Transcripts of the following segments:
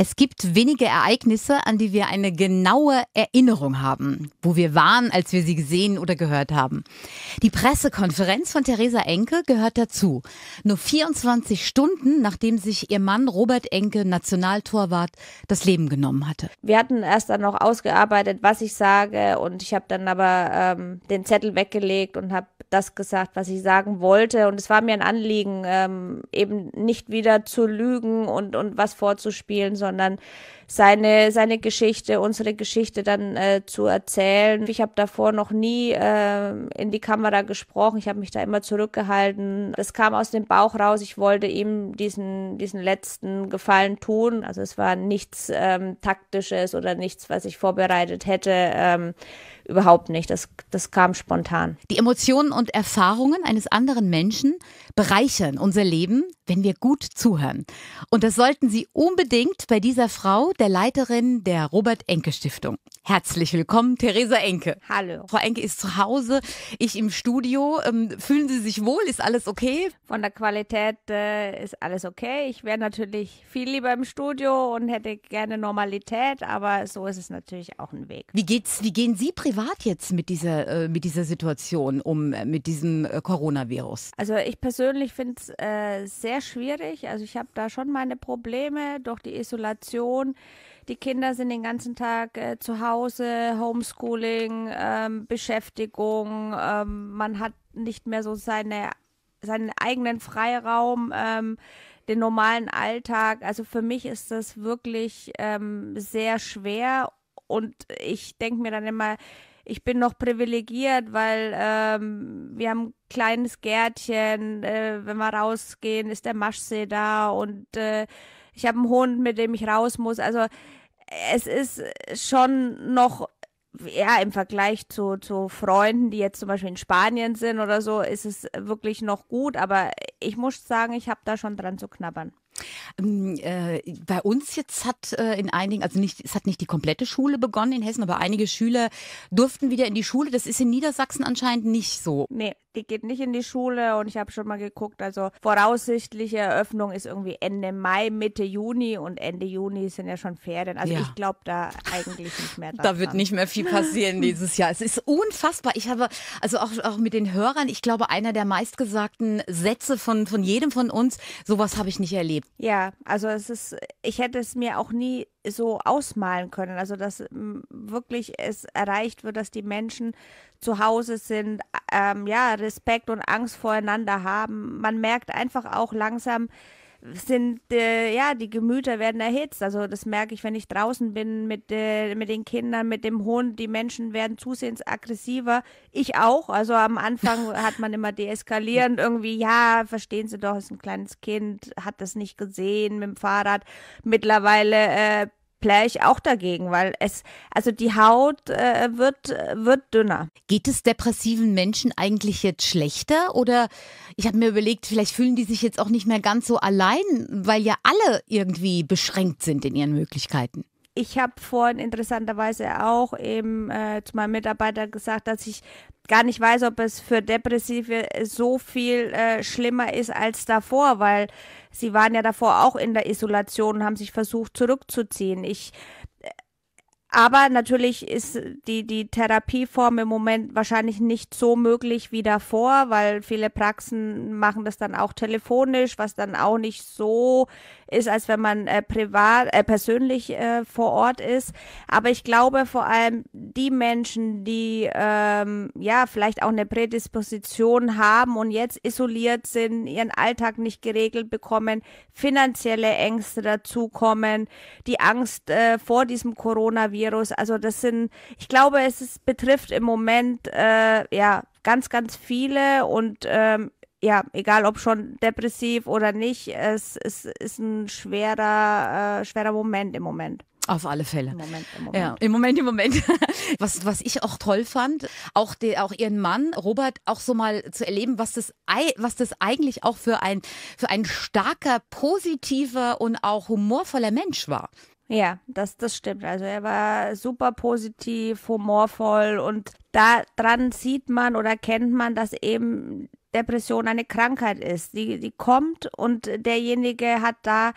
Es gibt wenige Ereignisse, an die wir eine genaue Erinnerung haben, wo wir waren, als wir sie gesehen oder gehört haben. Die Pressekonferenz von Theresa Enke gehört dazu. Nur 24 Stunden, nachdem sich ihr Mann Robert Enke, Nationaltorwart, das Leben genommen hatte. Wir hatten erst dann noch ausgearbeitet, was ich sage und ich habe dann aber ähm, den Zettel weggelegt und habe das gesagt, was ich sagen wollte. Und es war mir ein Anliegen, ähm, eben nicht wieder zu lügen und, und was vorzuspielen, sondern sondern seine, seine Geschichte, unsere Geschichte dann äh, zu erzählen. Ich habe davor noch nie äh, in die Kamera gesprochen, ich habe mich da immer zurückgehalten. Das kam aus dem Bauch raus, ich wollte ihm diesen, diesen letzten Gefallen tun. Also es war nichts ähm, Taktisches oder nichts, was ich vorbereitet hätte. Ähm, überhaupt nicht. Das, das kam spontan. Die Emotionen und Erfahrungen eines anderen Menschen bereichern unser Leben, wenn wir gut zuhören. Und das sollten Sie unbedingt bei dieser Frau, der Leiterin der Robert-Enke-Stiftung. Herzlich willkommen, Theresa Enke. Hallo. Frau Enke ist zu Hause, ich im Studio. Ähm, fühlen Sie sich wohl? Ist alles okay? Von der Qualität äh, ist alles okay. Ich wäre natürlich viel lieber im Studio und hätte gerne Normalität, aber so ist es natürlich auch ein Weg. Wie geht's, wie gehen Sie privat? privat jetzt mit dieser, äh, mit dieser Situation um, äh, mit diesem äh, Coronavirus? Also ich persönlich finde es äh, sehr schwierig. Also ich habe da schon meine Probleme durch die Isolation. Die Kinder sind den ganzen Tag äh, zu Hause, Homeschooling, ähm, Beschäftigung. Ähm, man hat nicht mehr so seine, seinen eigenen Freiraum. Ähm, den normalen Alltag. Also für mich ist das wirklich ähm, sehr schwer und ich denke mir dann immer, ich bin noch privilegiert, weil ähm, wir haben ein kleines Gärtchen. Äh, wenn wir rausgehen, ist der Maschsee da und äh, ich habe einen Hund, mit dem ich raus muss. Also es ist schon noch, ja, im Vergleich zu, zu Freunden, die jetzt zum Beispiel in Spanien sind oder so, ist es wirklich noch gut. Aber ich muss sagen, ich habe da schon dran zu knabbern. Ähm, äh, bei uns jetzt hat äh, in einigen, also nicht, es hat nicht die komplette Schule begonnen in Hessen, aber einige Schüler durften wieder in die Schule. Das ist in Niedersachsen anscheinend nicht so. Nee, die geht nicht in die Schule und ich habe schon mal geguckt, also voraussichtliche Eröffnung ist irgendwie Ende Mai, Mitte Juni und Ende Juni sind ja schon Ferien. Also ja. ich glaube da eigentlich nicht mehr dran. Da wird nicht mehr viel passieren dieses Jahr. Es ist unfassbar. Ich habe, also auch, auch mit den Hörern, ich glaube, einer der meistgesagten Sätze von, von jedem von uns, sowas habe ich nicht erlebt. Ja, also es ist, ich hätte es mir auch nie so ausmalen können. Also, dass wirklich es erreicht wird, dass die Menschen zu Hause sind, ähm, ja, Respekt und Angst voreinander haben. Man merkt einfach auch langsam, sind, äh, ja, die Gemüter werden erhitzt. Also das merke ich, wenn ich draußen bin mit, äh, mit den Kindern, mit dem Hund. Die Menschen werden zusehends aggressiver. Ich auch. Also am Anfang hat man immer deeskalierend irgendwie, ja, verstehen Sie doch, ist ein kleines Kind, hat das nicht gesehen mit dem Fahrrad. Mittlerweile äh, pläre ich auch dagegen, weil es, also die Haut äh, wird, wird dünner. Geht es depressiven Menschen eigentlich jetzt schlechter? Oder ich habe mir überlegt, vielleicht fühlen die sich jetzt auch nicht mehr ganz so allein, weil ja alle irgendwie beschränkt sind in ihren Möglichkeiten. Ich habe vorhin interessanterweise auch eben äh, zu meinem Mitarbeiter gesagt, dass ich gar nicht weiß, ob es für Depressive so viel äh, schlimmer ist als davor, weil Sie waren ja davor auch in der Isolation und haben sich versucht zurückzuziehen. Ich äh, aber natürlich ist die, die Therapieform im Moment wahrscheinlich nicht so möglich wie davor, weil viele Praxen machen das dann auch telefonisch, was dann auch nicht so ist, als wenn man äh, privat, äh, persönlich äh, vor Ort ist. Aber ich glaube vor allem die Menschen, die ähm, ja vielleicht auch eine Prädisposition haben und jetzt isoliert sind, ihren Alltag nicht geregelt bekommen, finanzielle Ängste dazukommen, die Angst äh, vor diesem Coronavirus. Also das sind, ich glaube, es ist, betrifft im Moment äh, ja ganz, ganz viele und ähm, ja, egal ob schon depressiv oder nicht, es, es ist ein schwerer, äh, schwerer Moment im Moment. Auf alle Fälle. Im Moment, im Moment. Ja, im Moment, im Moment. Was, was ich auch toll fand, auch, de, auch ihren Mann, Robert, auch so mal zu erleben, was das, was das eigentlich auch für ein, für ein starker, positiver und auch humorvoller Mensch war. Ja, das, das stimmt. Also er war super positiv, humorvoll und daran sieht man oder kennt man, dass eben Depression eine Krankheit ist. Die, die kommt und derjenige hat da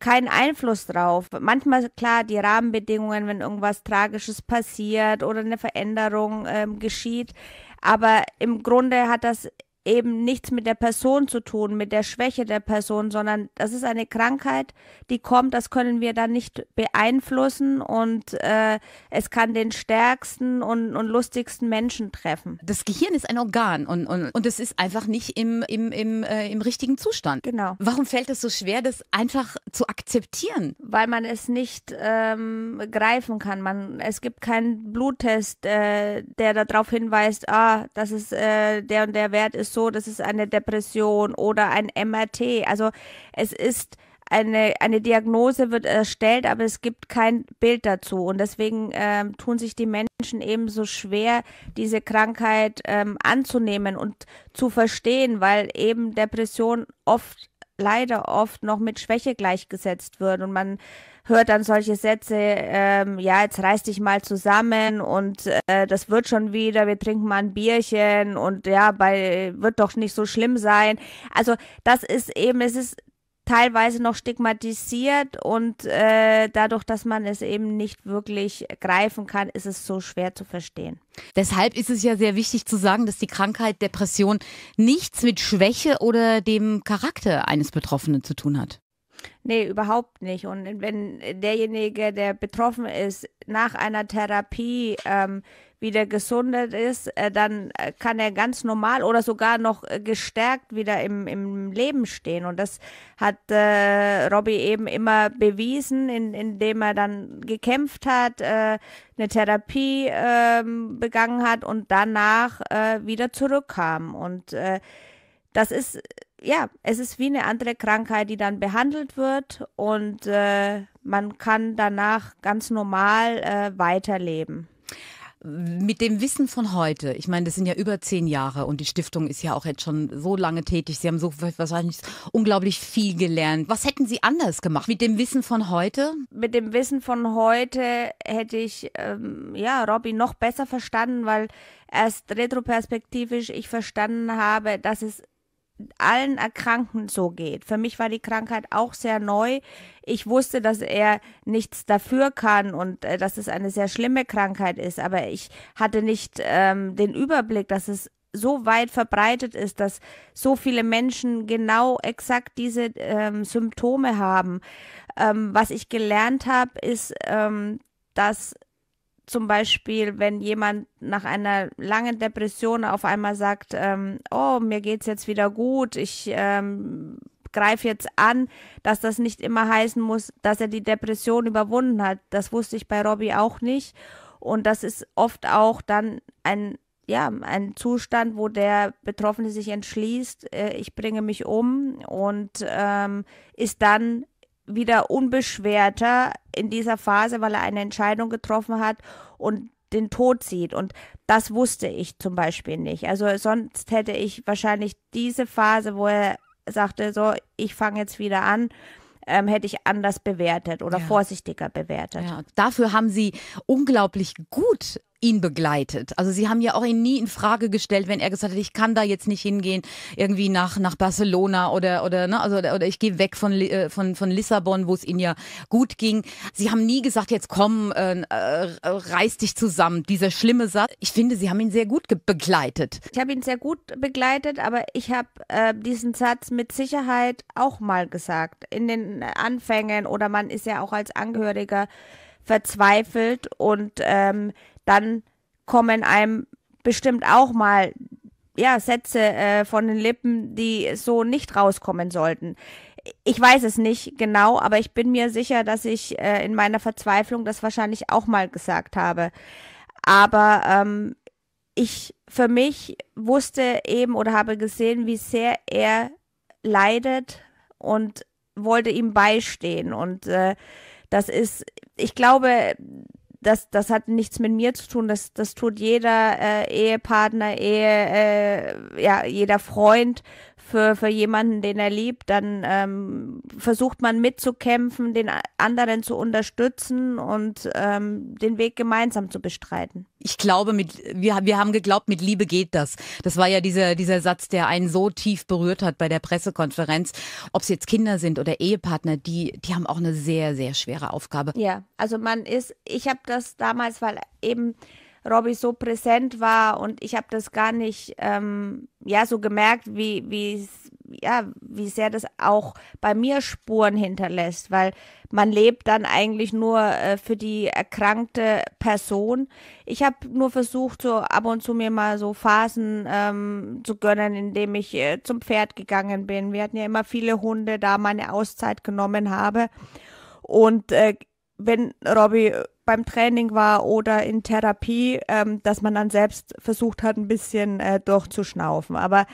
keinen Einfluss drauf. Manchmal, klar, die Rahmenbedingungen, wenn irgendwas Tragisches passiert oder eine Veränderung ähm, geschieht. Aber im Grunde hat das eben nichts mit der Person zu tun, mit der Schwäche der Person, sondern das ist eine Krankheit, die kommt, das können wir dann nicht beeinflussen und äh, es kann den stärksten und, und lustigsten Menschen treffen. Das Gehirn ist ein Organ und, und, und es ist einfach nicht im, im, im, äh, im richtigen Zustand. Genau. Warum fällt es so schwer, das einfach zu akzeptieren? Weil man es nicht ähm, greifen kann. Man, es gibt keinen Bluttest, äh, der darauf hinweist, ah, das ist äh, der und der Wert ist so, das ist eine Depression oder ein MRT. Also es ist eine, eine Diagnose wird erstellt, aber es gibt kein Bild dazu. Und deswegen ähm, tun sich die Menschen eben so schwer, diese Krankheit ähm, anzunehmen und zu verstehen, weil eben Depression oft, leider oft noch mit Schwäche gleichgesetzt wird und man hört dann solche Sätze, ähm, ja, jetzt reiß dich mal zusammen und äh, das wird schon wieder, wir trinken mal ein Bierchen und ja, bei, wird doch nicht so schlimm sein. Also das ist eben, es ist teilweise noch stigmatisiert und äh, dadurch, dass man es eben nicht wirklich greifen kann, ist es so schwer zu verstehen. Deshalb ist es ja sehr wichtig zu sagen, dass die Krankheit Depression nichts mit Schwäche oder dem Charakter eines Betroffenen zu tun hat. Nee, überhaupt nicht. Und wenn derjenige, der betroffen ist, nach einer Therapie ähm, wieder gesundet ist, äh, dann äh, kann er ganz normal oder sogar noch äh, gestärkt wieder im, im Leben stehen. Und das hat äh, Robbie eben immer bewiesen, in, indem er dann gekämpft hat, äh, eine Therapie äh, begangen hat und danach äh, wieder zurückkam. Und äh, das ist ja, es ist wie eine andere Krankheit, die dann behandelt wird und äh, man kann danach ganz normal äh, weiterleben. Mit dem Wissen von heute, ich meine, das sind ja über zehn Jahre und die Stiftung ist ja auch jetzt schon so lange tätig. Sie haben so wahrscheinlich unglaublich viel gelernt. Was hätten Sie anders gemacht mit dem Wissen von heute? Mit dem Wissen von heute hätte ich ähm, ja Robby noch besser verstanden, weil erst retroperspektivisch ich verstanden habe, dass es allen Erkrankten so geht. Für mich war die Krankheit auch sehr neu. Ich wusste, dass er nichts dafür kann und äh, dass es eine sehr schlimme Krankheit ist, aber ich hatte nicht ähm, den Überblick, dass es so weit verbreitet ist, dass so viele Menschen genau exakt diese ähm, Symptome haben. Ähm, was ich gelernt habe, ist, ähm, dass zum Beispiel, wenn jemand nach einer langen Depression auf einmal sagt, ähm, oh, mir geht's jetzt wieder gut, ich ähm, greife jetzt an, dass das nicht immer heißen muss, dass er die Depression überwunden hat. Das wusste ich bei Robbie auch nicht. Und das ist oft auch dann ein, ja, ein Zustand, wo der Betroffene sich entschließt, äh, ich bringe mich um und ähm, ist dann wieder unbeschwerter in dieser Phase, weil er eine Entscheidung getroffen hat und den Tod sieht. Und das wusste ich zum Beispiel nicht. Also sonst hätte ich wahrscheinlich diese Phase, wo er sagte, so, ich fange jetzt wieder an, ähm, hätte ich anders bewertet oder ja. vorsichtiger bewertet. Ja, dafür haben sie unglaublich gut ihn begleitet. Also sie haben ja auch ihn nie in Frage gestellt, wenn er gesagt hat, ich kann da jetzt nicht hingehen, irgendwie nach, nach Barcelona oder, oder, ne, also, oder ich gehe weg von, äh, von, von Lissabon, wo es ihnen ja gut ging. Sie haben nie gesagt, jetzt komm, äh, äh, reiß dich zusammen, dieser schlimme Satz. Ich finde, sie haben ihn sehr gut begleitet. Ich habe ihn sehr gut begleitet, aber ich habe äh, diesen Satz mit Sicherheit auch mal gesagt. In den Anfängen oder man ist ja auch als Angehöriger verzweifelt und ähm, dann kommen einem bestimmt auch mal ja, Sätze äh, von den Lippen, die so nicht rauskommen sollten. Ich weiß es nicht genau, aber ich bin mir sicher, dass ich äh, in meiner Verzweiflung das wahrscheinlich auch mal gesagt habe. Aber ähm, ich für mich wusste eben oder habe gesehen, wie sehr er leidet und wollte ihm beistehen. Und äh, das ist, ich glaube, das, das hat nichts mit mir zu tun. Das, das tut jeder äh, Ehepartner, Ehe, äh, ja, jeder Freund für, für jemanden, den er liebt, dann ähm, versucht man mitzukämpfen, den anderen zu unterstützen und ähm, den Weg gemeinsam zu bestreiten. Ich glaube, mit, wir, wir haben geglaubt, mit Liebe geht das. Das war ja dieser, dieser Satz, der einen so tief berührt hat bei der Pressekonferenz. Ob es jetzt Kinder sind oder Ehepartner, die, die haben auch eine sehr, sehr schwere Aufgabe. Ja, also man ist, ich habe das damals, weil eben Robby so präsent war und ich habe das gar nicht ähm, ja so gemerkt, wie wie ja wie sehr das auch bei mir Spuren hinterlässt, weil man lebt dann eigentlich nur äh, für die erkrankte Person. Ich habe nur versucht, so ab und zu mir mal so Phasen ähm, zu gönnen, indem ich äh, zum Pferd gegangen bin. Wir hatten ja immer viele Hunde, da meine Auszeit genommen habe und äh, wenn Robby beim Training war oder in Therapie, ähm, dass man dann selbst versucht hat, ein bisschen äh, durchzuschnaufen. Aber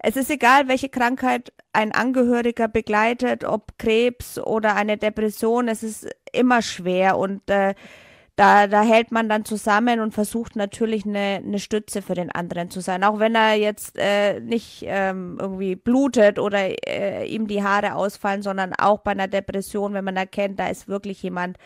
es ist egal, welche Krankheit ein Angehöriger begleitet, ob Krebs oder eine Depression, es ist immer schwer und äh, da, da hält man dann zusammen und versucht natürlich eine, eine Stütze für den anderen zu sein. Auch wenn er jetzt äh, nicht ähm, irgendwie blutet oder äh, ihm die Haare ausfallen, sondern auch bei einer Depression, wenn man erkennt, da ist wirklich jemand,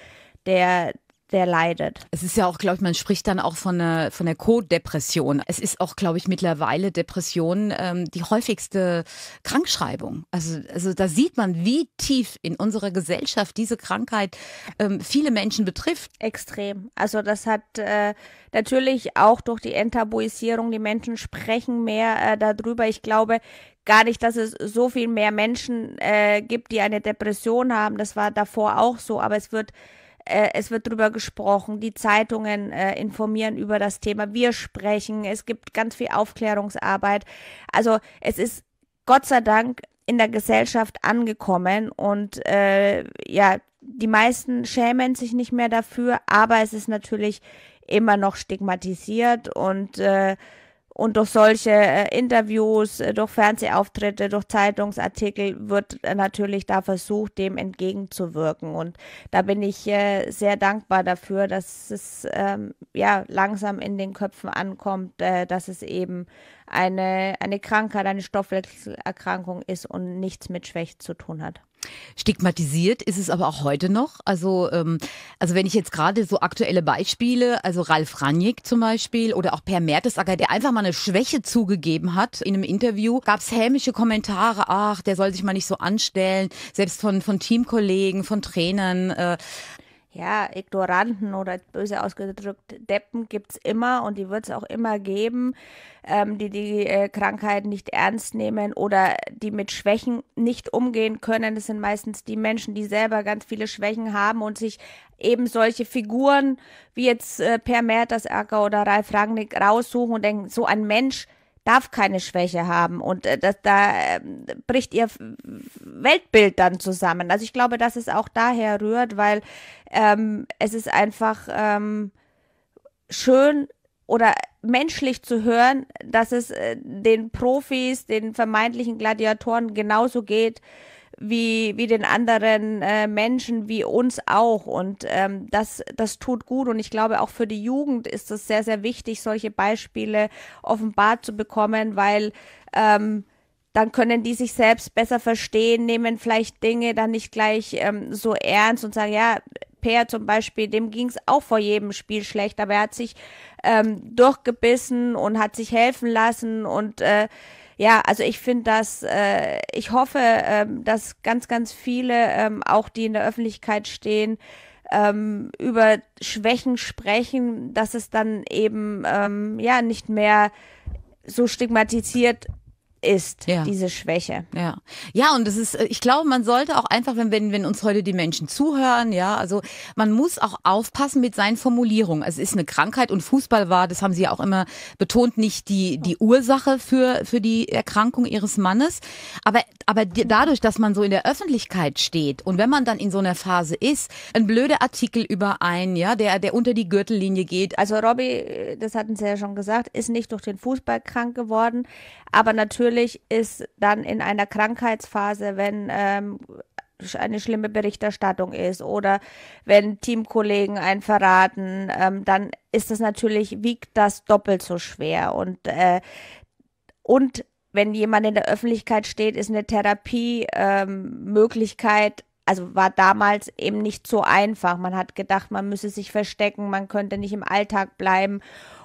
der, der leidet. Es ist ja auch, glaube ich, man spricht dann auch von, einer, von der Co-Depression. Es ist auch, glaube ich, mittlerweile Depression ähm, die häufigste Krankschreibung. Also, also da sieht man, wie tief in unserer Gesellschaft diese Krankheit ähm, viele Menschen betrifft. Extrem. Also das hat äh, natürlich auch durch die Enttabuisierung, die Menschen sprechen mehr äh, darüber. Ich glaube, gar nicht, dass es so viel mehr Menschen äh, gibt, die eine Depression haben. Das war davor auch so, aber es wird äh, es wird darüber gesprochen, die Zeitungen äh, informieren über das Thema, wir sprechen, es gibt ganz viel Aufklärungsarbeit. Also es ist Gott sei Dank in der Gesellschaft angekommen und äh, ja, die meisten schämen sich nicht mehr dafür, aber es ist natürlich immer noch stigmatisiert und äh, und durch solche äh, Interviews, äh, durch Fernsehauftritte, durch Zeitungsartikel wird äh, natürlich da versucht, dem entgegenzuwirken. Und da bin ich äh, sehr dankbar dafür, dass es ähm, ja langsam in den Köpfen ankommt, äh, dass es eben eine, eine Krankheit, eine Stoffwechselerkrankung ist und nichts mit Schwäche zu tun hat. Stigmatisiert ist es aber auch heute noch. Also, ähm, also wenn ich jetzt gerade so aktuelle Beispiele, also Ralf Ranjek zum Beispiel oder auch Per Mertesacker, der einfach mal eine Schwäche zugegeben hat in einem Interview, gab es hämische Kommentare, ach, der soll sich mal nicht so anstellen, selbst von, von Teamkollegen, von Trainern. Äh, ja, Ignoranten oder böse ausgedrückt Deppen gibt es immer und die wird es auch immer geben, ähm, die die äh, Krankheit nicht ernst nehmen oder die mit Schwächen nicht umgehen können. Das sind meistens die Menschen, die selber ganz viele Schwächen haben und sich eben solche Figuren wie jetzt äh, Per Mertesacker oder Ralf Rangnick raussuchen und denken, so ein Mensch darf keine Schwäche haben und äh, das, da äh, bricht ihr Weltbild dann zusammen. Also ich glaube, dass es auch daher rührt, weil ähm, es ist einfach ähm, schön oder menschlich zu hören, dass es äh, den Profis, den vermeintlichen Gladiatoren genauso geht wie, wie den anderen äh, Menschen, wie uns auch. Und ähm, das, das tut gut. Und ich glaube, auch für die Jugend ist es sehr, sehr wichtig, solche Beispiele offenbart zu bekommen, weil ähm, dann können die sich selbst besser verstehen, nehmen vielleicht Dinge dann nicht gleich ähm, so ernst und sagen, ja, Peer zum Beispiel, dem ging es auch vor jedem Spiel schlecht, aber er hat sich ähm, durchgebissen und hat sich helfen lassen und äh, ja, also ich finde das, äh, ich hoffe, äh, dass ganz, ganz viele, äh, auch die in der Öffentlichkeit stehen, ähm, über Schwächen sprechen, dass es dann eben ähm, ja nicht mehr so stigmatisiert ist, ja. diese Schwäche. Ja. Ja, und das ist, ich glaube, man sollte auch einfach, wenn, wenn, wenn uns heute die Menschen zuhören, ja, also man muss auch aufpassen mit seinen Formulierungen. Es ist eine Krankheit und Fußball war, das haben sie ja auch immer betont, nicht die, die Ursache für, für die Erkrankung ihres Mannes. Aber, aber dadurch, dass man so in der Öffentlichkeit steht und wenn man dann in so einer Phase ist, ein blöder Artikel über einen, ja, der, der unter die Gürtellinie geht. Also Robbie, äh, das hatten Sie ja schon gesagt, ist nicht durch den Fußball krank geworden, aber natürlich natürlich ist dann in einer Krankheitsphase, wenn ähm, eine schlimme Berichterstattung ist oder wenn Teamkollegen einen verraten, ähm, dann ist das natürlich, wiegt das doppelt so schwer. Und, äh, und wenn jemand in der Öffentlichkeit steht, ist eine Therapiemöglichkeit ähm, also war damals eben nicht so einfach. Man hat gedacht, man müsse sich verstecken, man könnte nicht im Alltag bleiben.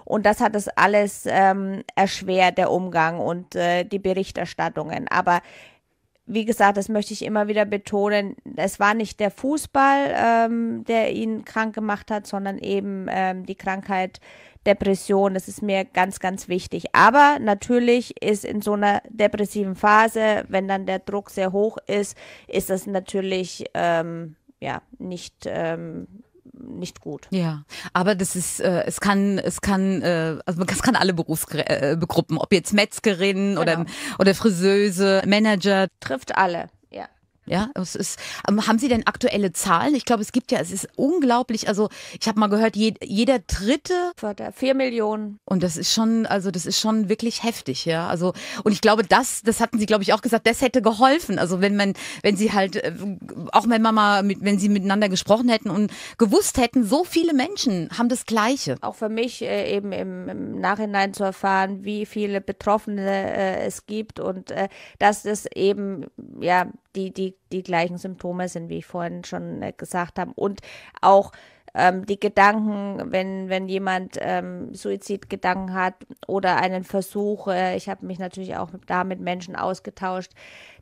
Und das hat es alles ähm, erschwert, der Umgang und äh, die Berichterstattungen. Aber wie gesagt, das möchte ich immer wieder betonen, es war nicht der Fußball, ähm, der ihn krank gemacht hat, sondern eben ähm, die Krankheit Depression. Das ist mir ganz, ganz wichtig. Aber natürlich ist in so einer depressiven Phase, wenn dann der Druck sehr hoch ist, ist das natürlich ähm, ja nicht ähm, nicht gut. Ja, aber das ist, äh, es kann, es kann, äh, also es kann alle Berufsgruppen, äh, ob jetzt Metzgerin genau. oder, oder Friseuse, Manager. Trifft alle. Ja, es ist, ähm, haben Sie denn aktuelle Zahlen? Ich glaube, es gibt ja, es ist unglaublich. Also ich habe mal gehört, je, jeder dritte. Vier Millionen. Und das ist schon, also das ist schon wirklich heftig, ja. Also, und ich glaube, das, das hatten Sie, glaube ich, auch gesagt, das hätte geholfen. Also wenn man, wenn Sie halt, äh, auch wenn Mama, mit, wenn Sie miteinander gesprochen hätten und gewusst hätten, so viele Menschen haben das Gleiche. Auch für mich äh, eben im, im, Nachhinein zu erfahren, wie viele Betroffene äh, es gibt und äh, dass das eben, ja, die, die, die gleichen Symptome sind, wie ich vorhin schon äh, gesagt habe. Und auch ähm, die Gedanken, wenn, wenn jemand ähm, Suizidgedanken hat oder einen Versuch, äh, ich habe mich natürlich auch da mit Menschen ausgetauscht,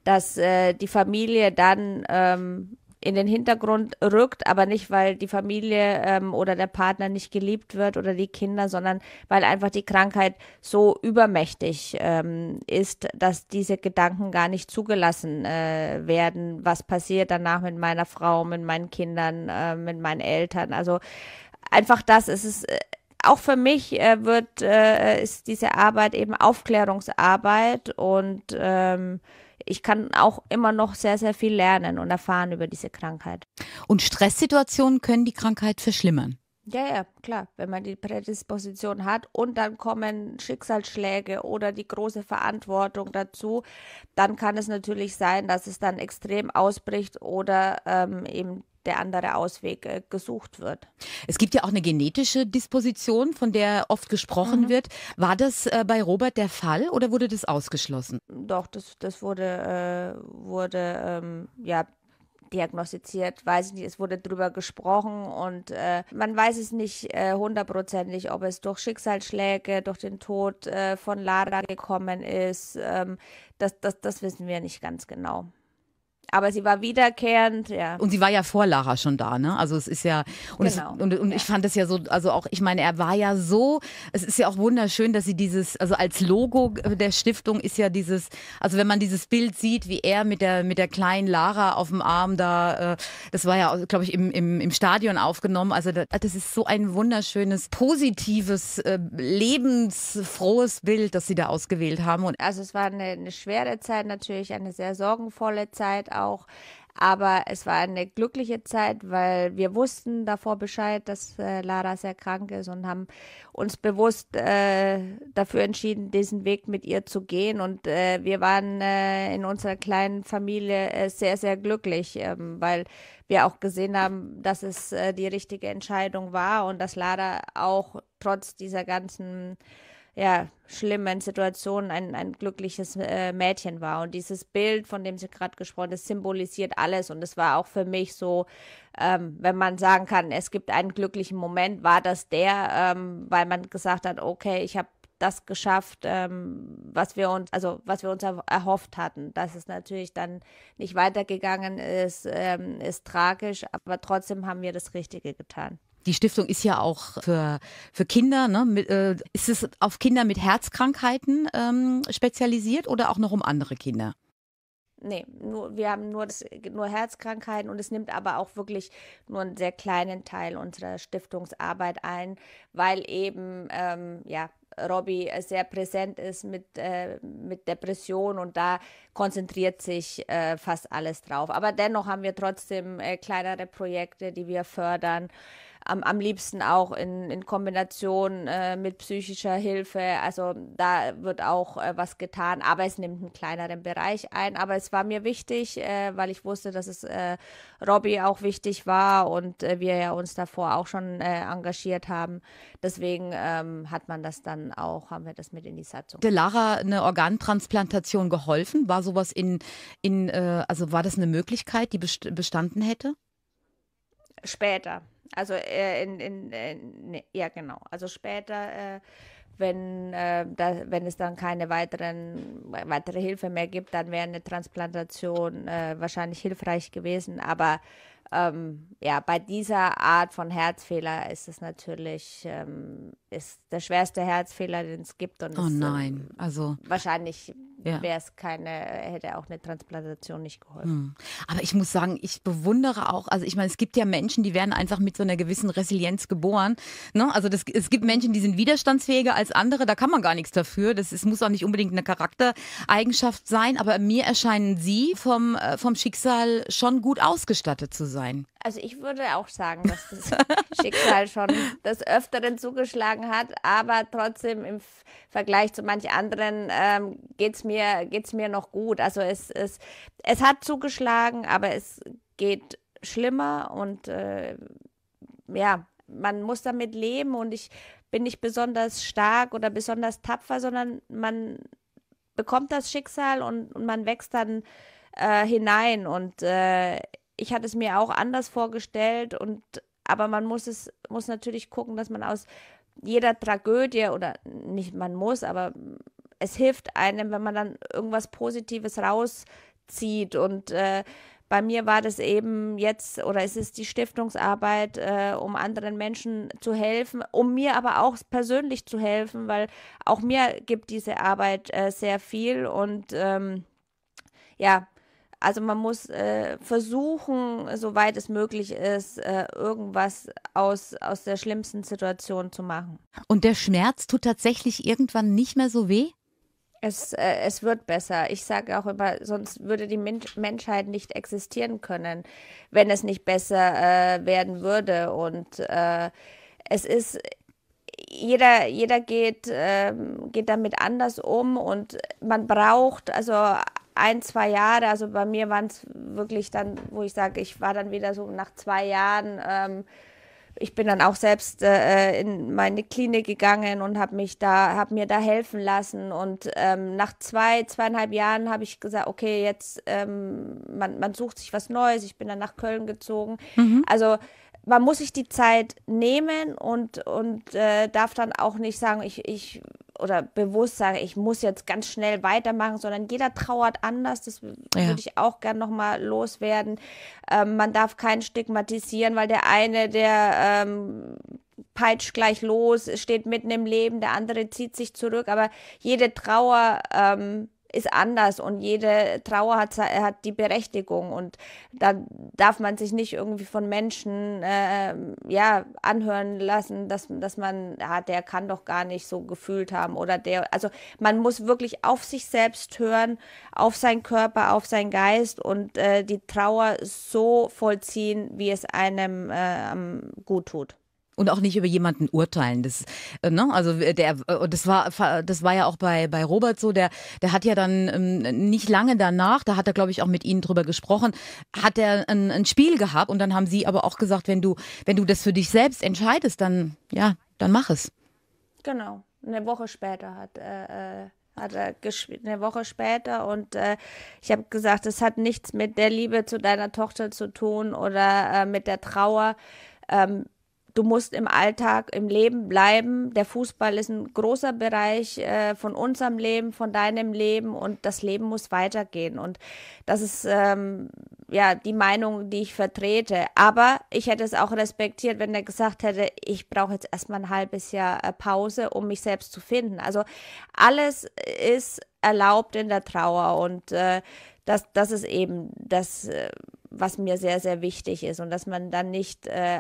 dass äh, die Familie dann ähm, in den Hintergrund rückt, aber nicht, weil die Familie ähm, oder der Partner nicht geliebt wird oder die Kinder, sondern weil einfach die Krankheit so übermächtig ähm, ist, dass diese Gedanken gar nicht zugelassen äh, werden, was passiert danach mit meiner Frau, mit meinen Kindern, äh, mit meinen Eltern. Also einfach das, es ist äh, auch für mich äh, wird, äh, ist diese Arbeit eben Aufklärungsarbeit und ähm, ich kann auch immer noch sehr, sehr viel lernen und erfahren über diese Krankheit. Und Stresssituationen können die Krankheit verschlimmern. Ja, ja, klar, wenn man die Prädisposition hat und dann kommen Schicksalsschläge oder die große Verantwortung dazu, dann kann es natürlich sein, dass es dann extrem ausbricht oder ähm, eben der andere Ausweg äh, gesucht wird. Es gibt ja auch eine genetische Disposition, von der oft gesprochen mhm. wird. War das äh, bei Robert der Fall oder wurde das ausgeschlossen? Doch, das, das wurde, äh, wurde ähm, ja, diagnostiziert, weiß ich nicht, es wurde darüber gesprochen und äh, man weiß es nicht äh, hundertprozentig, äh, ob es durch Schicksalsschläge, durch den Tod äh, von Lara gekommen ist. Ähm, das, das, das wissen wir nicht ganz genau aber sie war wiederkehrend, ja. Und sie war ja vor Lara schon da, ne? Also es ist ja und genau. es, und, und ja. ich fand es ja so, also auch ich meine, er war ja so, es ist ja auch wunderschön, dass sie dieses, also als Logo der Stiftung ist ja dieses, also wenn man dieses Bild sieht, wie er mit der mit der kleinen Lara auf dem Arm da, äh, das war ja, glaube ich, im, im, im Stadion aufgenommen. Also das, das ist so ein wunderschönes, positives, äh, lebensfrohes Bild, das sie da ausgewählt haben. Und also es war eine, eine schwere Zeit natürlich, eine sehr sorgenvolle Zeit auch auch. Aber es war eine glückliche Zeit, weil wir wussten davor Bescheid, dass äh, Lara sehr krank ist und haben uns bewusst äh, dafür entschieden, diesen Weg mit ihr zu gehen. Und äh, wir waren äh, in unserer kleinen Familie äh, sehr, sehr glücklich, ähm, weil wir auch gesehen haben, dass es äh, die richtige Entscheidung war und dass Lara auch trotz dieser ganzen ja, schlimmen Situationen ein, ein glückliches äh, Mädchen war. Und dieses Bild, von dem sie gerade gesprochen hat, symbolisiert alles. Und es war auch für mich so, ähm, wenn man sagen kann, es gibt einen glücklichen Moment, war das der, ähm, weil man gesagt hat, okay, ich habe das geschafft, ähm, was wir uns, also was wir uns erhofft hatten. Dass es natürlich dann nicht weitergegangen ist, ähm, ist tragisch, aber trotzdem haben wir das Richtige getan. Die Stiftung ist ja auch für, für Kinder. Ne? Äh, ist es auf Kinder mit Herzkrankheiten ähm, spezialisiert oder auch noch um andere Kinder? Nee, nur, wir haben nur, das, nur Herzkrankheiten und es nimmt aber auch wirklich nur einen sehr kleinen Teil unserer Stiftungsarbeit ein, weil eben, ähm, ja, Robbie sehr präsent ist mit, äh, mit Depression und da konzentriert sich äh, fast alles drauf. Aber dennoch haben wir trotzdem äh, kleinere Projekte, die wir fördern am, am liebsten auch in, in Kombination äh, mit psychischer Hilfe. Also da wird auch äh, was getan, aber es nimmt einen kleineren Bereich ein. Aber es war mir wichtig, äh, weil ich wusste, dass es äh, Robbie auch wichtig war und äh, wir ja uns davor auch schon äh, engagiert haben. Deswegen ähm, hat man das dann auch, haben wir das mit in die Satzung. Der Lara eine Organtransplantation geholfen? War sowas in, in äh, also war das eine Möglichkeit, die bestanden hätte? Später. Also äh, in, in, in, äh, ne, ja genau. Also später, äh, wenn, äh, da, wenn es dann keine weiteren, weitere Hilfe mehr gibt, dann wäre eine Transplantation äh, wahrscheinlich hilfreich gewesen. Aber ähm, ja, bei dieser Art von Herzfehler ist es natürlich ähm, ist der schwerste Herzfehler, den es gibt. Und oh es, ähm, nein, also wahrscheinlich ja. wäre es keine, hätte auch eine Transplantation nicht geholfen. Hm. Aber ich muss sagen, ich bewundere auch, also ich meine, es gibt ja Menschen, die werden einfach mit so einer gewissen Resilienz geboren. Ne? Also das, es gibt Menschen, die sind widerstandsfähiger als andere, da kann man gar nichts dafür. Das ist, muss auch nicht unbedingt eine Charaktereigenschaft sein, aber mir erscheinen sie vom, äh, vom Schicksal schon gut ausgestattet zu sein sein. Also ich würde auch sagen, dass das Schicksal schon des Öfteren zugeschlagen hat, aber trotzdem im Vergleich zu manch anderen ähm, geht es mir, geht's mir noch gut. Also es, es, es hat zugeschlagen, aber es geht schlimmer und äh, ja, man muss damit leben und ich bin nicht besonders stark oder besonders tapfer, sondern man bekommt das Schicksal und, und man wächst dann äh, hinein und äh, ich hatte es mir auch anders vorgestellt und aber man muss es muss natürlich gucken, dass man aus jeder Tragödie oder nicht man muss, aber es hilft einem, wenn man dann irgendwas Positives rauszieht und äh, bei mir war das eben jetzt oder es ist die Stiftungsarbeit, äh, um anderen Menschen zu helfen, um mir aber auch persönlich zu helfen, weil auch mir gibt diese Arbeit äh, sehr viel und ähm, ja, also man muss äh, versuchen, soweit es möglich ist, äh, irgendwas aus, aus der schlimmsten Situation zu machen. Und der Schmerz tut tatsächlich irgendwann nicht mehr so weh? Es, äh, es wird besser. Ich sage auch immer, sonst würde die Men Menschheit nicht existieren können, wenn es nicht besser äh, werden würde. Und äh, es ist jeder, jeder geht, ähm, geht damit anders um und man braucht also ein, zwei Jahre, also bei mir waren es wirklich dann, wo ich sage, ich war dann wieder so nach zwei Jahren, ähm, ich bin dann auch selbst äh, äh in meine Klinik gegangen und habe mich da, habe mir da helfen lassen. Und ähm, nach zwei, zweieinhalb Jahren habe ich gesagt, okay, jetzt ähm, man, man sucht sich was Neues. Ich bin dann nach Köln gezogen. Mhm. Also man muss sich die Zeit nehmen und, und äh, darf dann auch nicht sagen, ich, ich oder bewusst sage, ich muss jetzt ganz schnell weitermachen, sondern jeder trauert anders. Das ja. würde ich auch gern nochmal loswerden. Ähm, man darf keinen stigmatisieren, weil der eine, der ähm, peitscht gleich los, steht mitten im Leben, der andere zieht sich zurück, aber jede Trauer ähm, ist anders und jede Trauer hat, hat die Berechtigung und da darf man sich nicht irgendwie von Menschen äh, ja, anhören lassen, dass, dass man, ja, ah, der kann doch gar nicht so gefühlt haben oder der, also man muss wirklich auf sich selbst hören, auf seinen Körper, auf seinen Geist und äh, die Trauer so vollziehen, wie es einem äh, gut tut. Und auch nicht über jemanden urteilen. Das, äh, ne? Also der, äh, das war, das war ja auch bei, bei Robert so. Der, der hat ja dann ähm, nicht lange danach, da hat er glaube ich auch mit Ihnen drüber gesprochen, hat er ein, ein Spiel gehabt und dann haben Sie aber auch gesagt, wenn du, wenn du das für dich selbst entscheidest, dann ja, dann mach es. Genau. Eine Woche später hat äh, äh hat er gespielt eine Woche später und äh, ich habe gesagt, es hat nichts mit der Liebe zu deiner Tochter zu tun oder äh, mit der Trauer. Ähm, du musst im Alltag, im Leben bleiben. Der Fußball ist ein großer Bereich äh, von unserem Leben, von deinem Leben und das Leben muss weitergehen. Und das ist ähm, ja die Meinung, die ich vertrete. Aber ich hätte es auch respektiert, wenn er gesagt hätte, ich brauche jetzt erstmal ein halbes Jahr äh, Pause, um mich selbst zu finden. Also alles ist erlaubt in der Trauer und äh, das, das ist eben das, äh, was mir sehr, sehr wichtig ist und dass man dann nicht äh,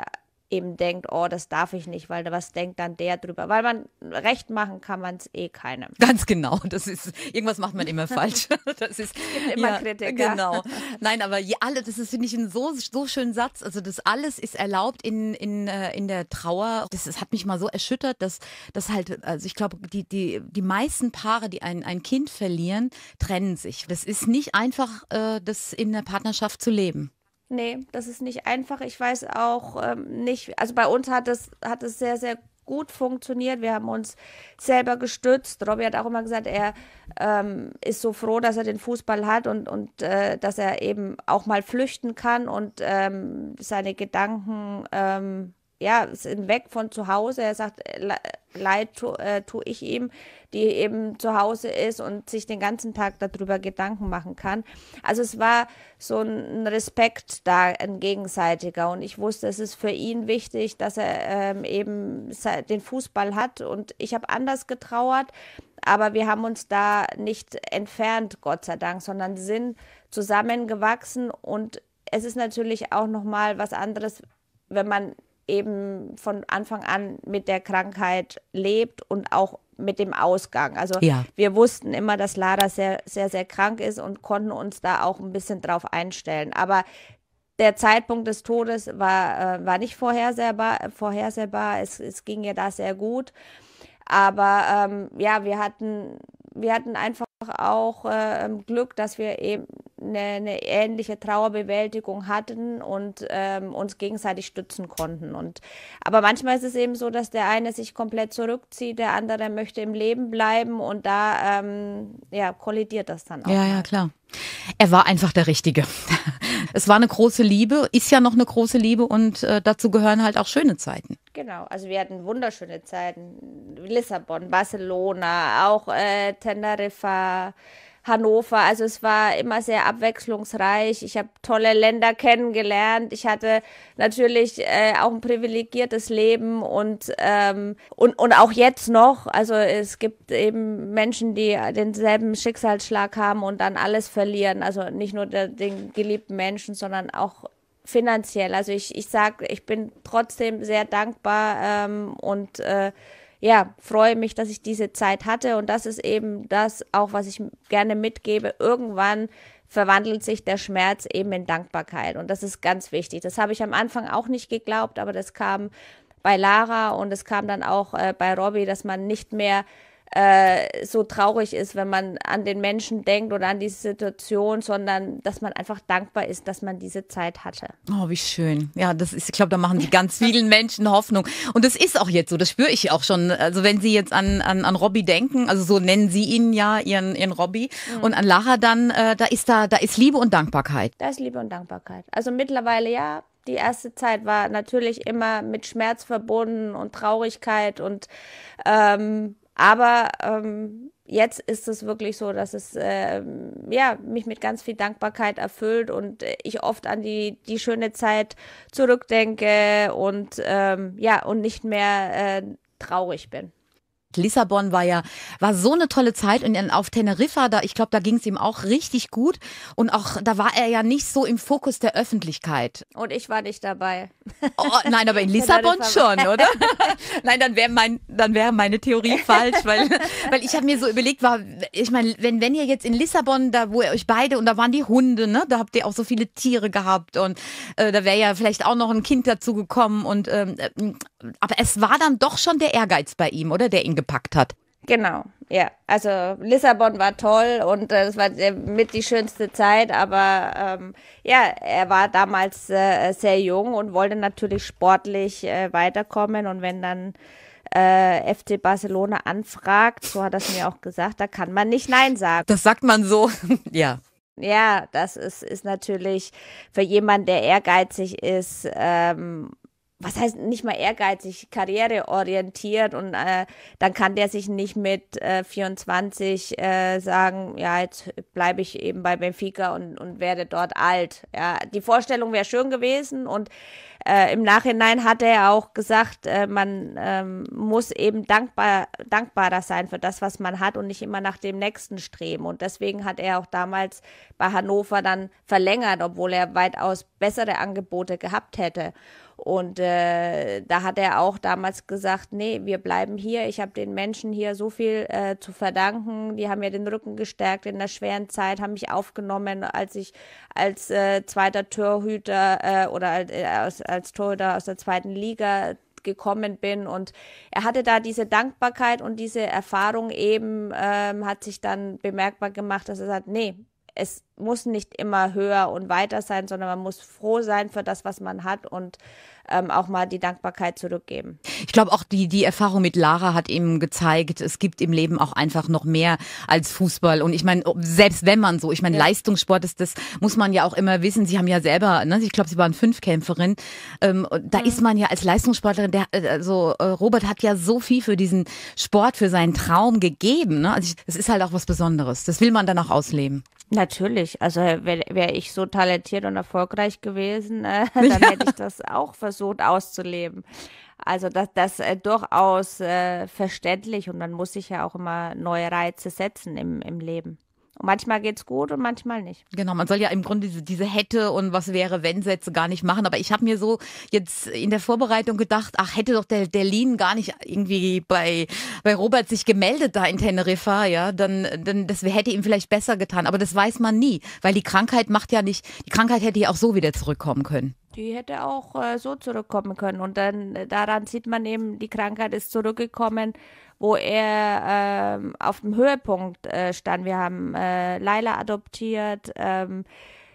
eben denkt, oh, das darf ich nicht, weil was denkt dann der drüber? Weil man recht machen kann man es eh keinem. Ganz genau, das ist irgendwas macht man immer falsch. Das ist immer ja, Kritiker. Genau. Nein, aber je, alle, das ist finde ich ein so so schönen Satz. Also das alles ist erlaubt in in äh, in der Trauer. Das, das hat mich mal so erschüttert, dass das halt also ich glaube die die die meisten Paare, die ein ein Kind verlieren, trennen sich. Das ist nicht einfach, äh, das in der Partnerschaft zu leben. Nee, das ist nicht einfach. Ich weiß auch ähm, nicht, also bei uns hat es hat es sehr, sehr gut funktioniert. Wir haben uns selber gestützt. Robby hat auch immer gesagt, er ähm, ist so froh, dass er den Fußball hat und, und äh, dass er eben auch mal flüchten kann und ähm, seine Gedanken ähm, ja, sind weg von zu Hause. Er sagt, äh, leid tue äh, tu ich ihm, die eben zu Hause ist und sich den ganzen Tag darüber Gedanken machen kann. Also es war so ein Respekt da, ein gegenseitiger. Und ich wusste, es ist für ihn wichtig, dass er ähm, eben den Fußball hat. Und ich habe anders getrauert, aber wir haben uns da nicht entfernt, Gott sei Dank, sondern sind zusammengewachsen und es ist natürlich auch noch mal was anderes, wenn man eben von Anfang an mit der Krankheit lebt und auch mit dem Ausgang. Also ja. wir wussten immer, dass Lara sehr, sehr, sehr krank ist und konnten uns da auch ein bisschen drauf einstellen. Aber der Zeitpunkt des Todes war, äh, war nicht vorhersehbar. vorhersehbar. Es, es ging ihr da sehr gut. Aber ähm, ja, wir hatten, wir hatten einfach auch äh, ähm, Glück, dass wir eben eine, eine, ähnliche Trauerbewältigung hatten und ähm, uns gegenseitig stützen konnten. Und, aber manchmal ist es eben so, dass der eine sich komplett zurückzieht, der andere möchte im Leben bleiben und da ähm, ja, kollidiert das dann auch. Ja, ja, klar. Er war einfach der Richtige. Es war eine große Liebe, ist ja noch eine große Liebe und äh, dazu gehören halt auch schöne Zeiten. Genau, also wir hatten wunderschöne Zeiten. Lissabon, Barcelona, auch äh, Teneriffa, Hannover. Also es war immer sehr abwechslungsreich. Ich habe tolle Länder kennengelernt. Ich hatte natürlich äh, auch ein privilegiertes Leben und, ähm, und, und auch jetzt noch. Also es gibt eben Menschen, die denselben Schicksalsschlag haben und dann alles verlieren. Also nicht nur der, den geliebten Menschen, sondern auch finanziell. Also ich, ich sage, ich bin trotzdem sehr dankbar ähm, und äh, ja, freue mich, dass ich diese Zeit hatte und das ist eben das auch, was ich gerne mitgebe. Irgendwann verwandelt sich der Schmerz eben in Dankbarkeit und das ist ganz wichtig. Das habe ich am Anfang auch nicht geglaubt, aber das kam bei Lara und es kam dann auch äh, bei Robbie, dass man nicht mehr äh, so traurig ist, wenn man an den Menschen denkt oder an diese Situation, sondern dass man einfach dankbar ist, dass man diese Zeit hatte. Oh, wie schön. Ja, das ist, ich glaube, da machen die ganz vielen Menschen Hoffnung. Und das ist auch jetzt so, das spüre ich auch schon. Also wenn Sie jetzt an, an, an Robby denken, also so nennen Sie ihn ja, Ihren, Ihren Robby, mhm. und an Lara dann, äh, da ist da, da ist Liebe und Dankbarkeit. Da ist Liebe und Dankbarkeit. Also mittlerweile ja, die erste Zeit war natürlich immer mit Schmerz verbunden und Traurigkeit und ähm, aber ähm, jetzt ist es wirklich so, dass es ähm, ja, mich mit ganz viel Dankbarkeit erfüllt und äh, ich oft an die, die schöne Zeit zurückdenke und ähm, ja, und nicht mehr äh, traurig bin. Lissabon war ja, war so eine tolle Zeit und auf Teneriffa, da, ich glaube, da ging es ihm auch richtig gut und auch, da war er ja nicht so im Fokus der Öffentlichkeit. Und ich war nicht dabei. Oh, nein, aber in Lissabon schon, oder? nein, dann wäre mein, dann wäre meine Theorie falsch, weil, weil ich habe mir so überlegt, war, ich meine, wenn, wenn ihr jetzt in Lissabon, da wo ihr euch beide, und da waren die Hunde, ne, da habt ihr auch so viele Tiere gehabt und äh, da wäre ja vielleicht auch noch ein Kind dazu gekommen und ähm, äh, aber es war dann doch schon der Ehrgeiz bei ihm, oder? Der ihn gepackt hat. Genau, ja. Also Lissabon war toll und äh, es war äh, mit die schönste Zeit, aber ähm, ja, er war damals äh, sehr jung und wollte natürlich sportlich äh, weiterkommen und wenn dann FC Barcelona anfragt, so hat er es mir auch gesagt, da kann man nicht Nein sagen. Das sagt man so, ja. Ja, das ist, ist natürlich für jemanden, der ehrgeizig ist, ähm, was heißt nicht mal ehrgeizig, karriereorientiert und äh, dann kann der sich nicht mit äh, 24 äh, sagen, ja, jetzt bleibe ich eben bei Benfica und, und werde dort alt. Ja, die Vorstellung wäre schön gewesen und äh, im Nachhinein hat er auch gesagt, äh, man ähm, muss eben dankbar, dankbarer sein für das, was man hat und nicht immer nach dem nächsten streben. Und deswegen hat er auch damals bei Hannover dann verlängert, obwohl er weitaus bessere Angebote gehabt hätte. Und äh, da hat er auch damals gesagt, nee, wir bleiben hier. Ich habe den Menschen hier so viel äh, zu verdanken. Die haben mir den Rücken gestärkt in der schweren Zeit, haben mich aufgenommen, als ich als äh, zweiter Torhüter äh, oder als, äh, als Torhüter aus der zweiten Liga gekommen bin. Und er hatte da diese Dankbarkeit und diese Erfahrung eben ähm, hat sich dann bemerkbar gemacht, dass er sagt, nee, es muss nicht immer höher und weiter sein, sondern man muss froh sein für das, was man hat und ähm, auch mal die Dankbarkeit zurückgeben. Ich glaube, auch die, die Erfahrung mit Lara hat eben gezeigt, es gibt im Leben auch einfach noch mehr als Fußball. Und ich meine, selbst wenn man so, ich meine, ja. Leistungssport ist das, muss man ja auch immer wissen. Sie haben ja selber, ne, ich glaube, Sie waren Fünfkämpferin. Ähm, da mhm. ist man ja als Leistungssportlerin, der, äh, also äh, Robert hat ja so viel für diesen Sport, für seinen Traum gegeben. Ne? Also es ist halt auch was Besonderes. Das will man dann auch ausleben. Natürlich, also wäre wär ich so talentiert und erfolgreich gewesen, äh, dann ja. hätte ich das auch versucht auszuleben. Also das, das äh, durchaus äh, verständlich und man muss sich ja auch immer neue Reize setzen im, im Leben. Und manchmal es gut und manchmal nicht. Genau, man soll ja im Grunde diese, diese hätte und was wäre wenn Sätze gar nicht machen. Aber ich habe mir so jetzt in der Vorbereitung gedacht, ach hätte doch der, der Lean gar nicht irgendwie bei, bei Robert sich gemeldet da in Teneriffa, ja, dann, dann das hätte ihm vielleicht besser getan. Aber das weiß man nie, weil die Krankheit macht ja nicht, die Krankheit hätte ja auch so wieder zurückkommen können. Die hätte auch äh, so zurückkommen können. Und dann äh, daran sieht man eben, die Krankheit ist zurückgekommen wo er äh, auf dem Höhepunkt äh, stand. Wir haben äh, Laila adoptiert, ähm,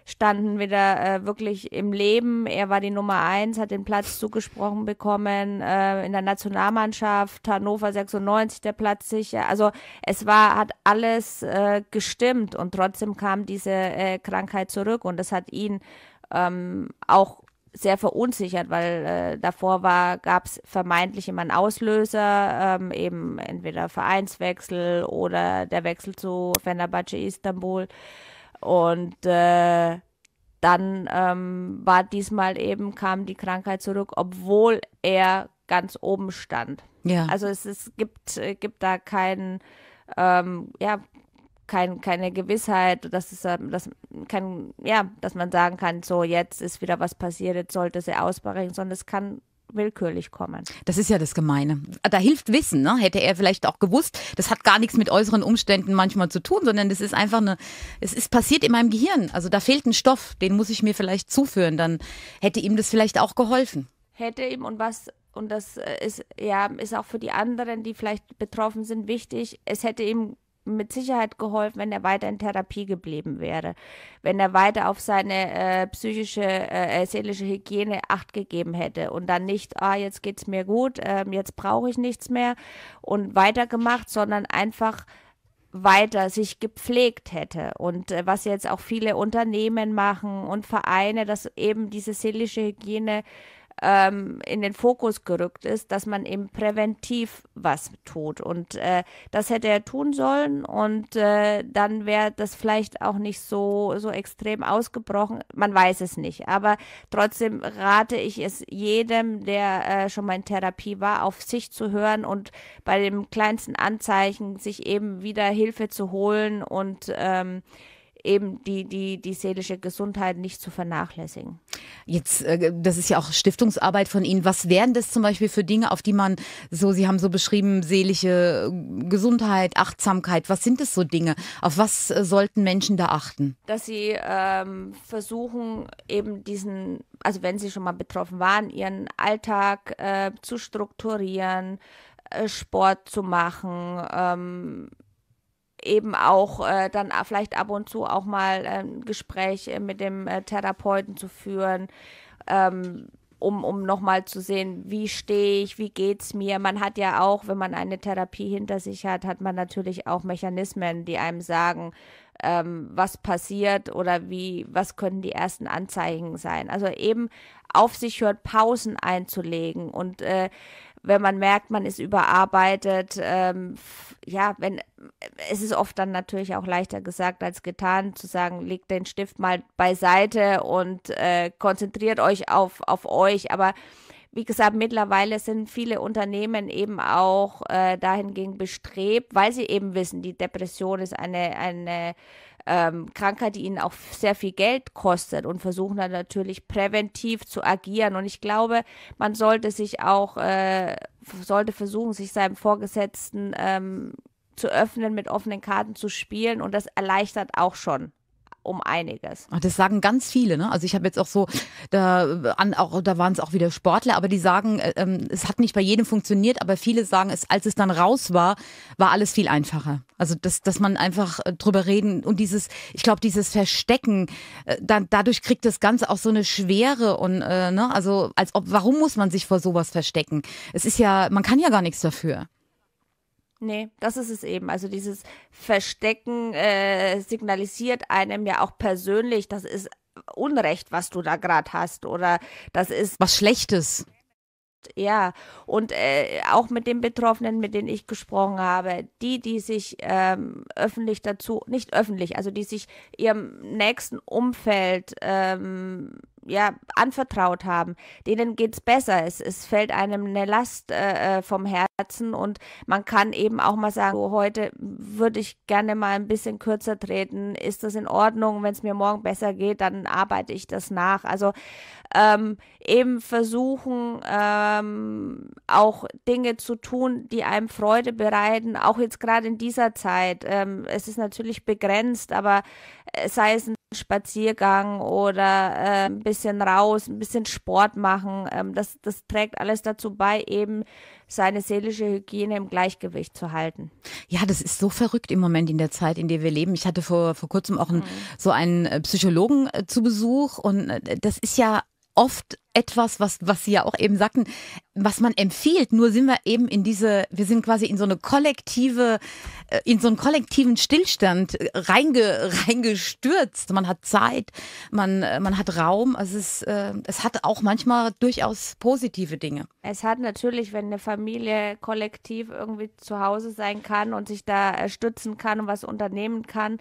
standen wieder äh, wirklich im Leben. Er war die Nummer eins, hat den Platz zugesprochen bekommen äh, in der Nationalmannschaft, Hannover 96 der Platz sicher. Also es war, hat alles äh, gestimmt und trotzdem kam diese äh, Krankheit zurück und das hat ihn ähm, auch sehr verunsichert, weil äh, davor war, gab es vermeintlich immer einen Auslöser, ähm, eben entweder Vereinswechsel oder der Wechsel zu Fenerbahce Istanbul. Und äh, dann ähm, war diesmal eben, kam die Krankheit zurück, obwohl er ganz oben stand. Ja. Also es, es gibt, äh, gibt da keinen, ähm, ja, kein, keine Gewissheit, dass es ähm, dass kein, ja, dass man sagen kann, so jetzt ist wieder was passiert, jetzt sollte sie ausbrechen, sondern es kann willkürlich kommen. Das ist ja das Gemeine. Da hilft Wissen, ne? hätte er vielleicht auch gewusst. Das hat gar nichts mit äußeren Umständen manchmal zu tun, sondern das ist einfach eine, es ist passiert in meinem Gehirn. Also da fehlt ein Stoff, den muss ich mir vielleicht zuführen. Dann hätte ihm das vielleicht auch geholfen. Hätte ihm und was und das äh, ist ja ist auch für die anderen, die vielleicht betroffen sind, wichtig. Es hätte ihm mit Sicherheit geholfen, wenn er weiter in Therapie geblieben wäre, wenn er weiter auf seine äh, psychische, äh, äh seelische Hygiene acht gegeben hätte und dann nicht, ah, jetzt geht's mir gut, äh, jetzt brauche ich nichts mehr und weitergemacht, sondern einfach weiter sich gepflegt hätte und äh, was jetzt auch viele Unternehmen machen und Vereine, dass eben diese seelische Hygiene ähm, in den Fokus gerückt ist, dass man eben präventiv was tut. Und äh, das hätte er tun sollen und äh, dann wäre das vielleicht auch nicht so, so extrem ausgebrochen. Man weiß es nicht. Aber trotzdem rate ich es jedem, der äh, schon mal in Therapie war, auf sich zu hören und bei dem kleinsten Anzeichen sich eben wieder Hilfe zu holen und ähm, eben die, die, die seelische Gesundheit nicht zu vernachlässigen. Jetzt, äh, das ist ja auch Stiftungsarbeit von Ihnen. Was wären das zum Beispiel für Dinge, auf die man so, Sie haben so beschrieben, seelische äh, Gesundheit, Achtsamkeit. Was sind das so Dinge? Auf was äh, sollten Menschen da achten? Dass sie ähm, versuchen, eben diesen, also wenn sie schon mal betroffen waren, ihren Alltag äh, zu strukturieren, äh, Sport zu machen, ähm, eben auch äh, dann vielleicht ab und zu auch mal äh, ein Gespräch äh, mit dem äh, Therapeuten zu führen, ähm, um, um nochmal zu sehen, wie stehe ich, wie geht's mir. Man hat ja auch, wenn man eine Therapie hinter sich hat, hat man natürlich auch Mechanismen, die einem sagen, ähm, was passiert oder wie, was können die ersten Anzeichen sein. Also eben auf sich hört, Pausen einzulegen und äh, wenn man merkt, man ist überarbeitet, ähm, ja, wenn es ist oft dann natürlich auch leichter gesagt als getan, zu sagen, legt den Stift mal beiseite und äh, konzentriert euch auf, auf euch. Aber wie gesagt, mittlerweile sind viele Unternehmen eben auch äh, dahingegen bestrebt, weil sie eben wissen, die Depression ist eine, eine ähm, Krankheit, die ihnen auch sehr viel Geld kostet und versuchen dann natürlich präventiv zu agieren. Und ich glaube, man sollte sich auch, äh, sollte versuchen, sich seinem Vorgesetzten ähm, zu öffnen, mit offenen Karten zu spielen und das erleichtert auch schon um einiges. Das sagen ganz viele. Ne? Also ich habe jetzt auch so, da, an, auch, da waren es auch wieder Sportler, aber die sagen, äh, ähm, es hat nicht bei jedem funktioniert, aber viele sagen, es, als es dann raus war, war alles viel einfacher. Also dass, dass man einfach äh, drüber reden und dieses, ich glaube, dieses Verstecken, äh, dann, dadurch kriegt das Ganze auch so eine Schwere und äh, ne? also als ob, warum muss man sich vor sowas verstecken? Es ist ja, man kann ja gar nichts dafür. Nee, das ist es eben. Also dieses Verstecken äh, signalisiert einem ja auch persönlich, das ist Unrecht, was du da gerade hast oder das ist was Schlechtes. Ja, und äh, auch mit den Betroffenen, mit denen ich gesprochen habe, die, die sich ähm, öffentlich dazu, nicht öffentlich, also die sich ihrem nächsten Umfeld ähm, ja, anvertraut haben. Denen geht es besser. Es, fällt einem eine Last äh, äh, vom Herzen und man kann eben auch mal sagen, oh, heute würde ich gerne mal ein bisschen kürzer treten. Ist das in Ordnung? Wenn es mir morgen besser geht, dann arbeite ich das nach. Also ähm, eben versuchen, ähm, auch Dinge zu tun, die einem Freude bereiten, auch jetzt gerade in dieser Zeit. Ähm, es ist natürlich begrenzt, aber sei es ein Spaziergang oder äh, ein bisschen raus, ein bisschen Sport machen. Ähm, das, das trägt alles dazu bei, eben seine seelische Hygiene im Gleichgewicht zu halten. Ja, das ist so verrückt im Moment in der Zeit, in der wir leben. Ich hatte vor, vor kurzem auch einen, mhm. so einen äh, Psychologen äh, zu Besuch und äh, das ist ja oft etwas, was, was Sie ja auch eben sagten, was man empfiehlt. Nur sind wir eben in diese, wir sind quasi in so eine kollektive, äh, in so einen kollektiven Stillstand äh, reinge, reingestürzt. Man hat Zeit, man, äh, man hat Raum. Also es, es hat auch manchmal durchaus positive Dinge. Es hat natürlich, wenn eine Familie kollektiv irgendwie zu Hause sein kann und sich da stützen kann und was unternehmen kann,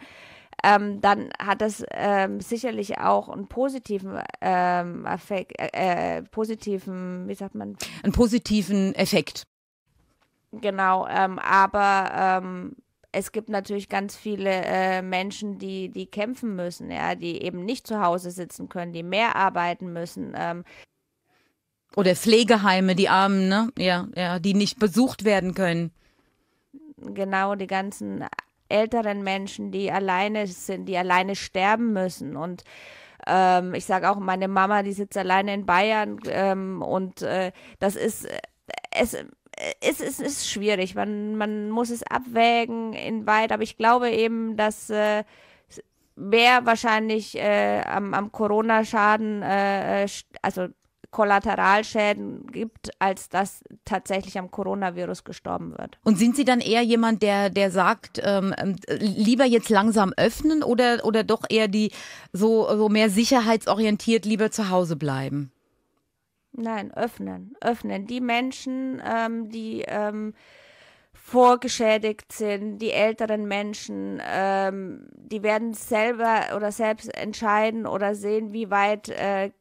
ähm, dann hat das ähm, sicherlich auch einen positiven ähm, Effekt, äh, äh positiven, wie sagt man? Einen positiven Effekt. Genau, ähm, aber ähm, es gibt natürlich ganz viele äh, Menschen, die, die kämpfen müssen, ja, die eben nicht zu Hause sitzen können, die mehr arbeiten müssen. Ähm. Oder Pflegeheime, die Armen, ne? Ja, ja, die nicht besucht werden können genau die ganzen älteren Menschen, die alleine sind, die alleine sterben müssen. Und ähm, ich sage auch, meine Mama, die sitzt alleine in Bayern ähm, und äh, das ist, äh, es, äh, es, es ist schwierig. Man, man muss es abwägen, in weit. Aber ich glaube eben, dass äh, Wer wahrscheinlich äh, am, am Corona-Schaden, äh, äh also Kollateralschäden gibt, als dass tatsächlich am Coronavirus gestorben wird. Und sind Sie dann eher jemand, der, der sagt, ähm, ähm, lieber jetzt langsam öffnen oder, oder doch eher die so, so mehr sicherheitsorientiert lieber zu Hause bleiben? Nein, öffnen, öffnen. Die Menschen, ähm, die ähm, vorgeschädigt sind, die älteren Menschen, ähm, die werden selber oder selbst entscheiden oder sehen, wie weit äh,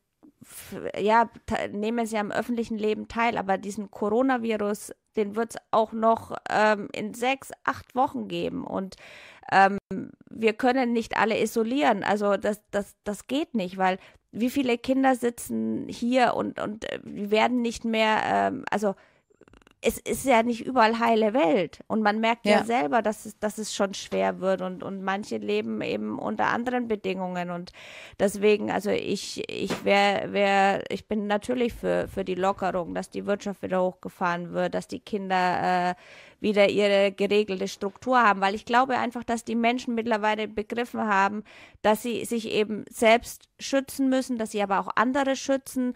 ja, nehmen sie am öffentlichen Leben teil, aber diesen Coronavirus, den wird es auch noch ähm, in sechs, acht Wochen geben. Und ähm, wir können nicht alle isolieren. Also das, das, das geht nicht, weil wie viele Kinder sitzen hier und, und äh, werden nicht mehr, ähm, also es ist ja nicht überall heile Welt. Und man merkt ja, ja selber, dass es, dass es schon schwer wird und, und manche leben eben unter anderen Bedingungen. Und deswegen, also ich, ich wär, wär, ich bin natürlich für, für die Lockerung, dass die Wirtschaft wieder hochgefahren wird, dass die Kinder äh, wieder ihre geregelte Struktur haben, weil ich glaube einfach, dass die Menschen mittlerweile begriffen haben, dass sie sich eben selbst schützen müssen, dass sie aber auch andere schützen.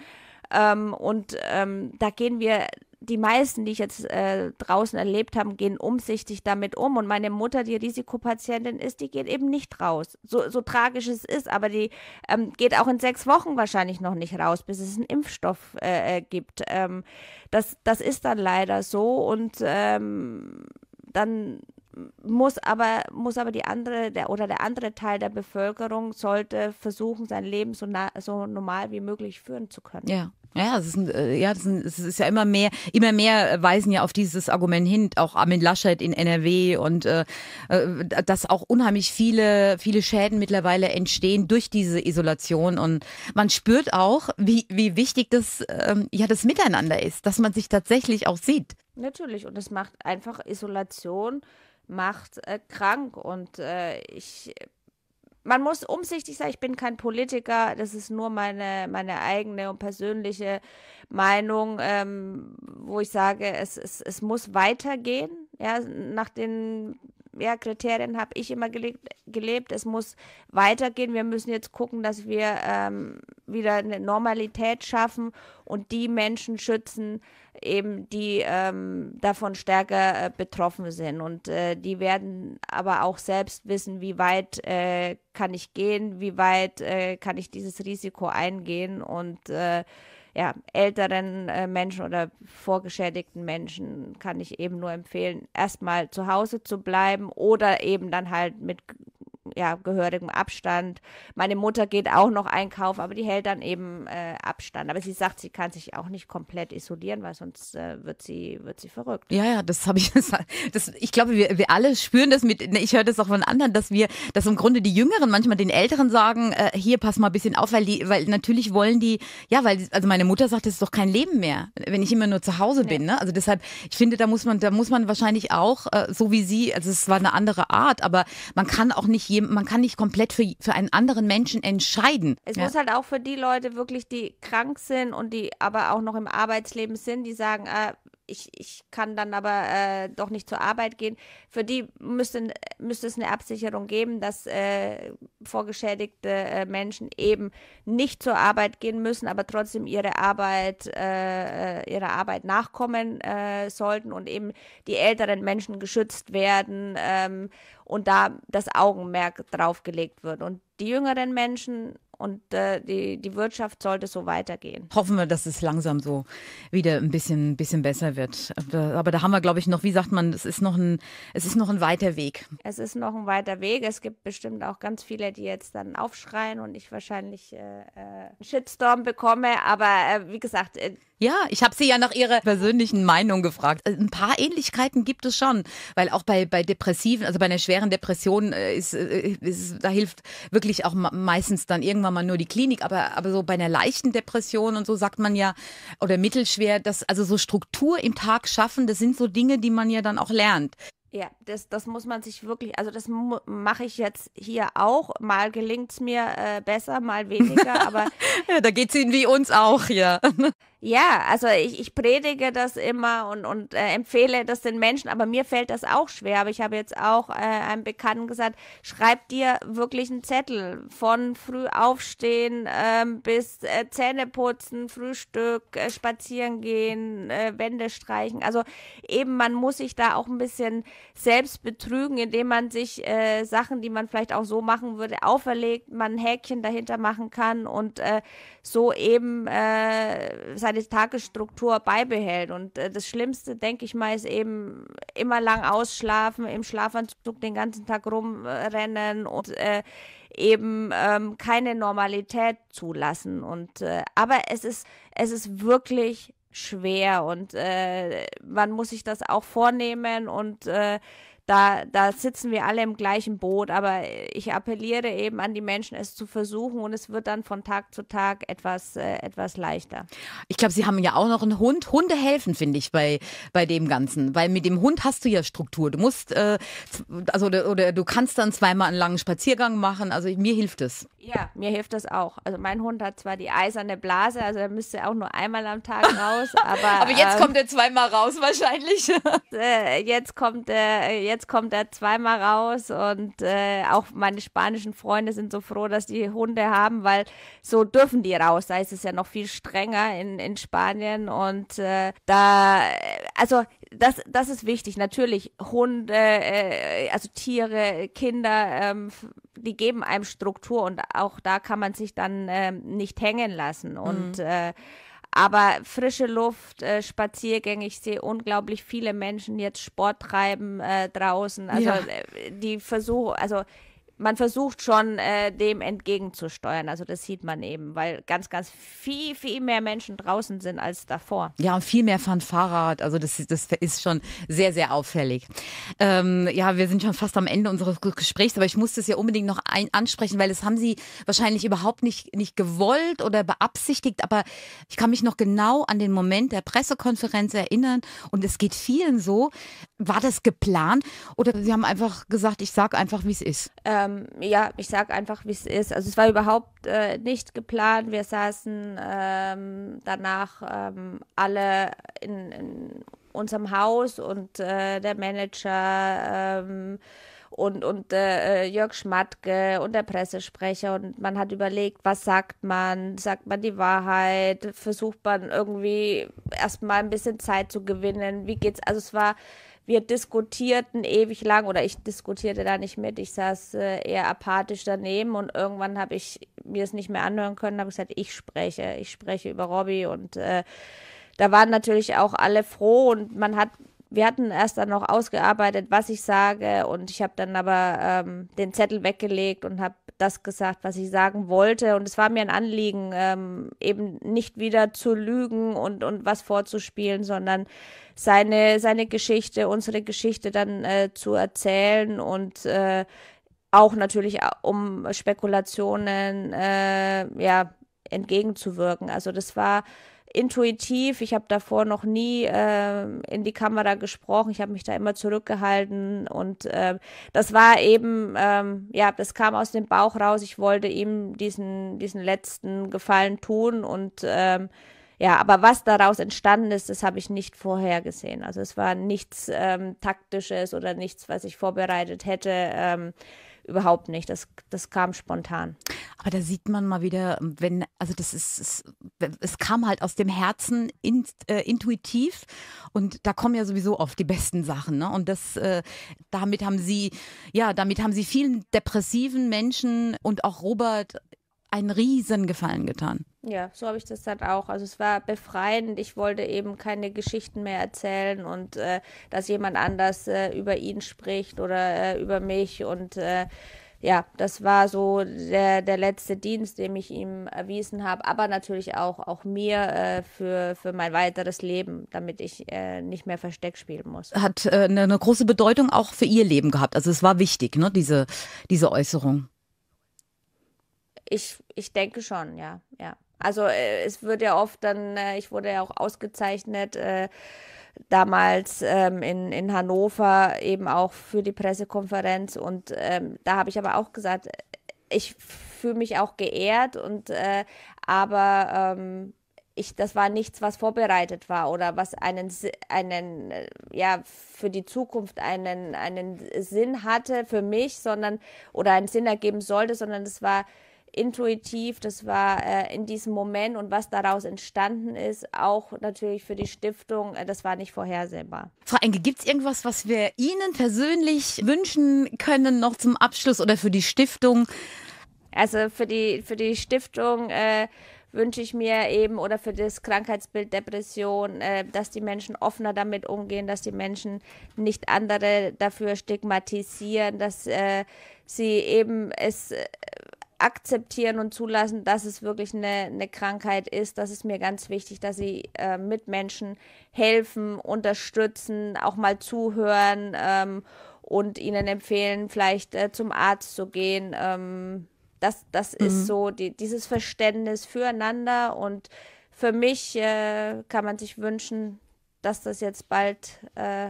Ähm, und ähm, da gehen wir die meisten, die ich jetzt äh, draußen erlebt habe, gehen umsichtig damit um. Und meine Mutter, die Risikopatientin ist, die geht eben nicht raus. So, so tragisch es ist, aber die ähm, geht auch in sechs Wochen wahrscheinlich noch nicht raus, bis es einen Impfstoff äh, äh, gibt. Ähm, das, das ist dann leider so. Und ähm, dann muss aber, muss aber die andere der, oder der andere Teil der Bevölkerung sollte versuchen, sein Leben so, na, so normal wie möglich führen zu können. Ja. Ja, es ist, ein, äh, ja, es ist, ist, ja immer mehr, immer mehr weisen ja auf dieses Argument hin, auch Armin Laschet in NRW und äh, äh, dass auch unheimlich viele, viele Schäden mittlerweile entstehen durch diese Isolation. Und man spürt auch, wie, wie wichtig das, ähm, ja, das Miteinander ist, dass man sich tatsächlich auch sieht. Natürlich, und es macht einfach Isolation, macht äh, krank. Und äh, ich man muss umsichtig sein. Ich bin kein Politiker. Das ist nur meine, meine eigene und persönliche Meinung, ähm, wo ich sage, es, es, es muss weitergehen. Ja, nach den ja, Kriterien habe ich immer gelebt, gelebt. Es muss weitergehen. Wir müssen jetzt gucken, dass wir ähm, wieder eine Normalität schaffen und die Menschen schützen, eben die ähm, davon stärker äh, betroffen sind. Und äh, die werden aber auch selbst wissen, wie weit äh, kann ich gehen, wie weit äh, kann ich dieses Risiko eingehen und äh, ja, älteren äh, Menschen oder vorgeschädigten Menschen kann ich eben nur empfehlen, erstmal zu Hause zu bleiben oder eben dann halt mit ja, gehörigem Abstand. Meine Mutter geht auch noch einkaufen, aber die hält dann eben äh, Abstand. Aber sie sagt, sie kann sich auch nicht komplett isolieren, weil sonst äh, wird, sie, wird sie verrückt. Ja, ja, das habe ich. Das, ich glaube, wir, wir alle spüren das mit, ne, ich höre das auch von anderen, dass wir, dass im Grunde die Jüngeren manchmal den Älteren sagen, äh, hier pass mal ein bisschen auf, weil die, weil natürlich wollen die, ja, weil, also meine Mutter sagt, das ist doch kein Leben mehr, wenn ich immer nur zu Hause bin. Ja. Ne? Also deshalb, ich finde, da muss man, da muss man wahrscheinlich auch, äh, so wie sie, also es war eine andere Art, aber man kann auch nicht jedem man kann nicht komplett für, für einen anderen Menschen entscheiden. Es ja. muss halt auch für die Leute wirklich, die krank sind und die aber auch noch im Arbeitsleben sind, die sagen, äh, ich, ich kann dann aber äh, doch nicht zur Arbeit gehen. Für die müsste, müsste es eine Absicherung geben, dass äh, vorgeschädigte äh, Menschen eben nicht zur Arbeit gehen müssen, aber trotzdem ihre Arbeit, äh, äh, ihrer Arbeit nachkommen äh, sollten und eben die älteren Menschen geschützt werden. Ähm, und da das Augenmerk drauf gelegt wird. Und die jüngeren Menschen und äh, die, die Wirtschaft sollte so weitergehen. Hoffen wir, dass es langsam so wieder ein bisschen, bisschen besser wird. Aber da haben wir, glaube ich, noch, wie sagt man, es ist noch, ein, es ist noch ein weiter Weg. Es ist noch ein weiter Weg. Es gibt bestimmt auch ganz viele, die jetzt dann aufschreien und ich wahrscheinlich äh, äh einen Shitstorm bekomme. Aber äh, wie gesagt, äh, ja, ich habe sie ja nach ihrer persönlichen Meinung gefragt. Äh, ein paar Ähnlichkeiten gibt es schon, weil auch bei, bei Depressiven, also bei einer schweren Depression, äh, ist, äh, ist, da hilft wirklich auch meistens dann irgendwann mal nur die Klinik, aber, aber so bei einer leichten Depression und so sagt man ja, oder mittelschwer, dass also so Struktur im Tag schaffen, das sind so Dinge, die man ja dann auch lernt. Ja, das, das muss man sich wirklich, also das mache ich jetzt hier auch. Mal gelingt es mir äh, besser, mal weniger, aber. ja, da geht es Ihnen wie uns auch, ja. Ja, also ich, ich predige das immer und, und äh, empfehle das den Menschen, aber mir fällt das auch schwer. Aber ich habe jetzt auch äh, einem Bekannten gesagt, schreib dir wirklich einen Zettel von früh aufstehen ähm, bis äh, Zähne putzen, Frühstück, äh, spazieren gehen, äh, Wände streichen. Also eben, man muss sich da auch ein bisschen selbst betrügen, indem man sich äh, Sachen, die man vielleicht auch so machen würde, auferlegt, man ein Häkchen dahinter machen kann und äh, so eben äh, Tagesstruktur beibehält. Und äh, das Schlimmste, denke ich mal, ist eben immer lang ausschlafen, im Schlafanzug den ganzen Tag rumrennen und äh, eben ähm, keine Normalität zulassen. Und äh, aber es ist, es ist wirklich schwer und äh, man muss sich das auch vornehmen und äh, da, da sitzen wir alle im gleichen Boot, aber ich appelliere eben an die Menschen, es zu versuchen und es wird dann von Tag zu Tag etwas, äh, etwas leichter. Ich glaube, Sie haben ja auch noch einen Hund. Hunde helfen, finde ich, bei, bei dem Ganzen, weil mit dem Hund hast du ja Struktur. Du musst, äh, also, oder, oder du kannst dann zweimal einen langen Spaziergang machen. Also mir hilft es. Ja, mir hilft das auch. Also mein Hund hat zwar die eiserne Blase, also er müsste auch nur einmal am Tag raus, aber. aber jetzt ähm, kommt er zweimal raus wahrscheinlich. äh, jetzt kommt er, äh, jetzt kommt er zweimal raus und äh, auch meine spanischen Freunde sind so froh, dass die Hunde haben, weil so dürfen die raus. Da ist es ja noch viel strenger in, in Spanien und äh, da, äh, also das, das ist wichtig. Natürlich, Hunde, äh, also Tiere, Kinder, ähm, die geben einem Struktur und auch da kann man sich dann ähm, nicht hängen lassen. Mhm. Und äh, aber frische Luft, äh, Spaziergänge, ich sehe unglaublich viele Menschen jetzt Sport treiben äh, draußen. Also ja. Äh, die versuchen, also man versucht schon, äh, dem entgegenzusteuern. Also das sieht man eben, weil ganz, ganz viel, viel mehr Menschen draußen sind als davor. Ja, und viel mehr fahren Fahrrad. Also das, das ist schon sehr, sehr auffällig. Ähm, ja, wir sind schon fast am Ende unseres Gesprächs, aber ich muss das ja unbedingt noch ein ansprechen, weil das haben Sie wahrscheinlich überhaupt nicht, nicht gewollt oder beabsichtigt. Aber ich kann mich noch genau an den Moment der Pressekonferenz erinnern und es geht vielen so, war das geplant oder Sie haben einfach gesagt, ich sage einfach, wie es ist? Ähm, ja, ich sage einfach, wie es ist. Also es war überhaupt äh, nicht geplant. Wir saßen ähm, danach ähm, alle in, in, unserem Haus und äh, der Manager ähm, und, und äh, Jörg Schmatke und der Pressesprecher und man hat überlegt, was sagt man, sagt man die Wahrheit, versucht man irgendwie erstmal ein bisschen Zeit zu gewinnen, wie geht's, also es war wir diskutierten ewig lang oder ich diskutierte da nicht mit. Ich saß äh, eher apathisch daneben und irgendwann habe ich mir es nicht mehr anhören können, habe gesagt, ich spreche, ich spreche über Robbie und äh, da waren natürlich auch alle froh und man hat wir hatten erst dann noch ausgearbeitet, was ich sage und ich habe dann aber ähm, den Zettel weggelegt und habe das gesagt, was ich sagen wollte und es war mir ein Anliegen, ähm, eben nicht wieder zu lügen und, und was vorzuspielen, sondern seine, seine Geschichte, unsere Geschichte dann äh, zu erzählen und äh, auch natürlich äh, um Spekulationen äh, ja, entgegenzuwirken. Also das war intuitiv. Ich habe davor noch nie äh, in die Kamera gesprochen. Ich habe mich da immer zurückgehalten und äh, das war eben, ähm, ja, das kam aus dem Bauch raus. Ich wollte ihm diesen, diesen letzten Gefallen tun und ähm, ja, aber was daraus entstanden ist, das habe ich nicht vorhergesehen. Also es war nichts ähm, Taktisches oder nichts, was ich vorbereitet hätte. Ähm, überhaupt nicht. Das, das kam spontan. Aber da sieht man mal wieder, wenn, also das ist, es, es kam halt aus dem Herzen in, äh, intuitiv und da kommen ja sowieso oft die besten Sachen. Ne? Und das, äh, damit haben sie, ja, damit haben sie vielen depressiven Menschen und auch Robert einen riesen Gefallen getan. Ja, so habe ich das dann auch. Also es war befreiend. Ich wollte eben keine Geschichten mehr erzählen und äh, dass jemand anders äh, über ihn spricht oder äh, über mich. Und äh, ja, das war so der, der letzte Dienst, den ich ihm erwiesen habe. Aber natürlich auch, auch mir äh, für, für mein weiteres Leben, damit ich äh, nicht mehr Versteck spielen muss. Hat eine, eine große Bedeutung auch für ihr Leben gehabt. Also es war wichtig, ne, diese, diese Äußerung. Ich, ich denke schon, ja, ja. Also äh, es wird ja oft dann, äh, ich wurde ja auch ausgezeichnet, äh, damals ähm, in, in Hannover eben auch für die Pressekonferenz. Und ähm, da habe ich aber auch gesagt, äh, ich fühle mich auch geehrt und äh, aber ähm, ich, das war nichts, was vorbereitet war oder was einen, einen, äh, ja, für die Zukunft einen, einen Sinn hatte für mich, sondern, oder einen Sinn ergeben sollte, sondern es war intuitiv, das war äh, in diesem Moment und was daraus entstanden ist, auch natürlich für die Stiftung, äh, das war nicht vorhersehbar. Frau Enke, gibt es irgendwas, was wir Ihnen persönlich wünschen können, noch zum Abschluss oder für die Stiftung? Also für die, für die Stiftung äh, wünsche ich mir eben oder für das Krankheitsbild Depression, äh, dass die Menschen offener damit umgehen, dass die Menschen nicht andere dafür stigmatisieren, dass äh, sie eben es äh, akzeptieren und zulassen, dass es wirklich eine, eine Krankheit ist. Das ist mir ganz wichtig, dass sie äh, Mitmenschen helfen, unterstützen, auch mal zuhören ähm, und ihnen empfehlen, vielleicht äh, zum Arzt zu gehen. Ähm, das das mhm. ist so die, dieses Verständnis füreinander und für mich äh, kann man sich wünschen, dass das jetzt bald äh,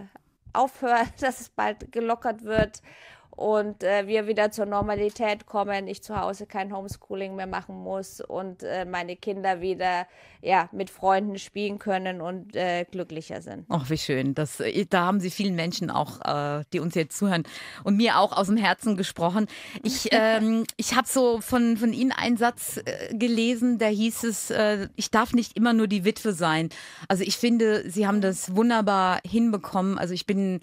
aufhört, dass es bald gelockert wird und äh, wir wieder zur Normalität kommen, ich zu Hause kein Homeschooling mehr machen muss und äh, meine Kinder wieder ja, mit Freunden spielen können und äh, glücklicher sind. Ach, wie schön. Das, äh, da haben Sie vielen Menschen auch, äh, die uns jetzt zuhören und mir auch aus dem Herzen gesprochen. Ich, ähm, ich habe so von, von Ihnen einen Satz äh, gelesen, der hieß es, ich darf nicht immer nur die Witwe sein. Also ich finde, Sie haben das wunderbar hinbekommen. Also ich bin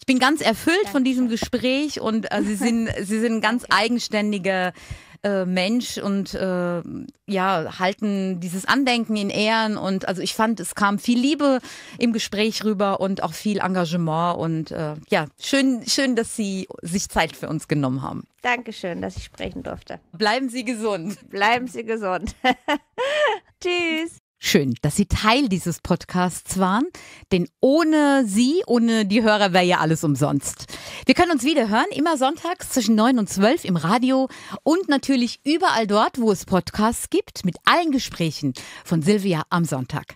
ich bin ganz erfüllt Dankeschön. von diesem Gespräch und äh, Sie, sind, Sie sind ganz eigenständiger äh, Mensch und äh, ja, halten dieses Andenken in Ehren. Und also ich fand, es kam viel Liebe im Gespräch rüber und auch viel Engagement. Und äh, ja, schön, schön, dass Sie sich Zeit für uns genommen haben. Dankeschön, dass ich sprechen durfte. Bleiben Sie gesund. Bleiben Sie gesund. Tschüss. Schön, dass Sie Teil dieses Podcasts waren, denn ohne Sie, ohne die Hörer wäre ja alles umsonst. Wir können uns wieder hören, immer sonntags zwischen 9 und 12 im Radio und natürlich überall dort, wo es Podcasts gibt, mit allen Gesprächen von Silvia am Sonntag.